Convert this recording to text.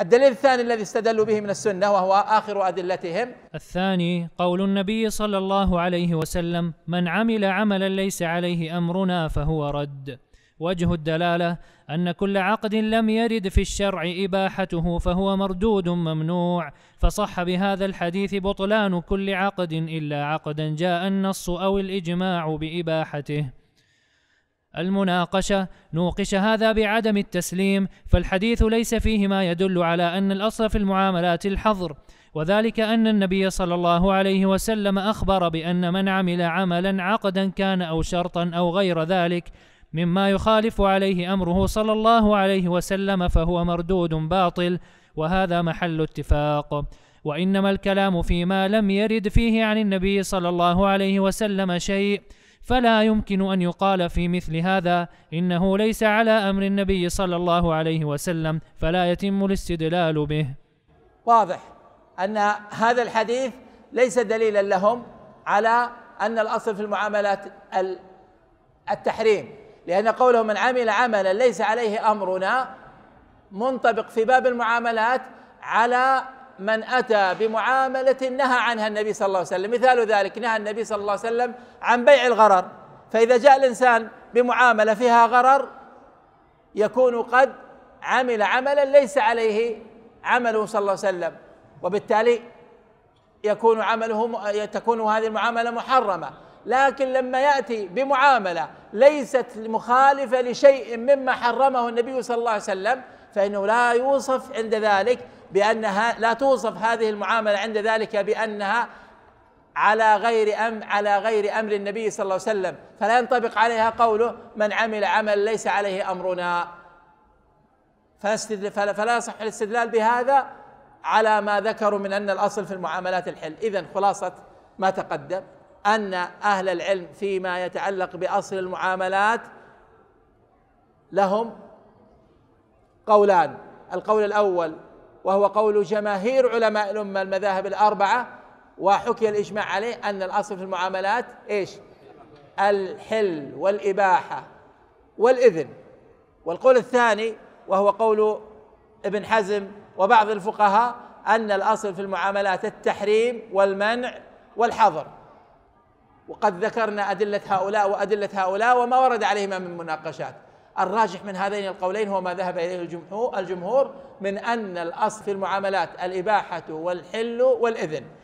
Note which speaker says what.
Speaker 1: الدليل الثاني الذي استدلوا به من السنه وهو اخر ادلتهم
Speaker 2: الثاني قول النبي صلى الله عليه وسلم من عمل عملا ليس عليه امرنا فهو رد وجه الدلاله ان كل عقد لم يرد في الشرع اباحته فهو مردود ممنوع فصح بهذا الحديث بطلان كل عقد الا عقدا جاء النص او الاجماع باباحته المناقشة نوقش هذا بعدم التسليم فالحديث ليس فيه ما يدل على أن الأصل في المعاملات الحظر وذلك أن النبي صلى الله عليه وسلم أخبر بأن من عمل عملا عقدا كان أو شرطا أو غير ذلك مما يخالف عليه أمره صلى الله عليه وسلم فهو مردود باطل وهذا محل اتفاق وإنما الكلام فيما لم يرد فيه عن النبي صلى الله عليه وسلم شيء فلا يمكن أن يقال في مثل هذا إنه ليس على أمر النبي صلى الله عليه وسلم فلا يتم الاستدلال به
Speaker 1: واضح أن هذا الحديث ليس دليلا لهم على أن الأصل في المعاملات التحريم لأن قوله من عمل عملا ليس عليه أمرنا منطبق في باب المعاملات على من أتى بمعاملة نهى عنها النبي صلى الله عليه وسلم مثال ذلك نهى النبي صلى الله عليه وسلم عن بيع الغرر فإذا جاء الإنسان بمعاملة فيها غرر يكون قد عمل عملا ليس عليه عمله صلى الله عليه وسلم وبالتالي يكون عمله تكون هذه المعاملة محرمة لكن لما يأتي بمعاملة ليست مخالفة لشيء مما حرمه النبي صلى الله عليه وسلم فإنه لا يوصف عند ذلك بأنها لا توصف هذه المعاملة عند ذلك بأنها على غير أم على غير أمر النبي صلى الله عليه وسلم فلا ينطبق عليها قوله من عمل عمل ليس عليه أمرنا فلا يصح الاستدلال بهذا على ما ذكروا من أن الأصل في المعاملات الحل إذا خلاصة ما تقدم أن أهل العلم فيما يتعلق بأصل المعاملات لهم قولان القول الأول وهو قول جماهير علماء الأمة المذاهب الأربعة وحكي الإجماع عليه أن الأصل في المعاملات إيش الحل والإباحة والإذن والقول الثاني وهو قول ابن حزم وبعض الفقهاء أن الأصل في المعاملات التحريم والمنع والحظر وقد ذكرنا أدلة هؤلاء وأدلة هؤلاء وما ورد عليهما من مناقشات الراجح من هذين القولين هو ما ذهب اليه الجمهور من ان الاصل في المعاملات الاباحه والحل والاذن